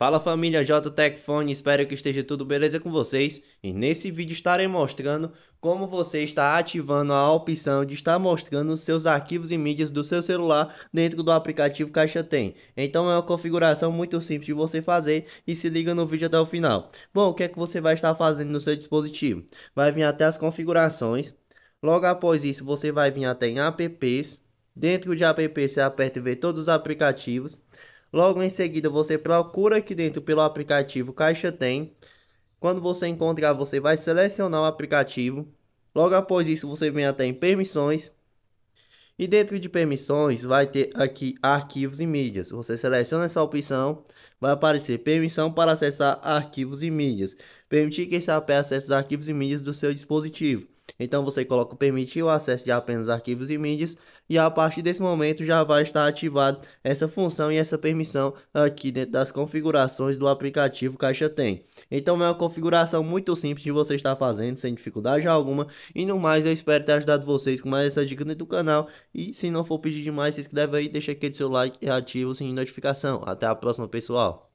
Fala família JTech Phone, espero que esteja tudo beleza com vocês e nesse vídeo estarei mostrando como você está ativando a opção de estar mostrando os seus arquivos e mídias do seu celular dentro do aplicativo Caixa Tem. Então é uma configuração muito simples de você fazer e se liga no vídeo até o final. Bom, o que é que você vai estar fazendo no seu dispositivo? Vai vir até as configurações, logo após isso você vai vir até em apps, dentro de app você aperta e vê todos os aplicativos, Logo em seguida, você procura aqui dentro pelo aplicativo Caixa Tem. Quando você encontrar, você vai selecionar o aplicativo. Logo após isso, você vem até em Permissões. E dentro de Permissões, vai ter aqui Arquivos e Mídias. Você seleciona essa opção, vai aparecer Permissão para acessar arquivos e mídias. Permitir que esse app acesse os arquivos e mídias do seu dispositivo. Então você coloca o permitir o acesso de apenas arquivos e mídias e a partir desse momento já vai estar ativada essa função e essa permissão aqui dentro das configurações do aplicativo Caixa Tem. Então é uma configuração muito simples de você estar fazendo sem dificuldade alguma e no mais eu espero ter ajudado vocês com mais essa dica dentro do canal e se não for pedir demais se inscreve aí, deixa aquele seu like e ativa o sininho de notificação. Até a próxima pessoal!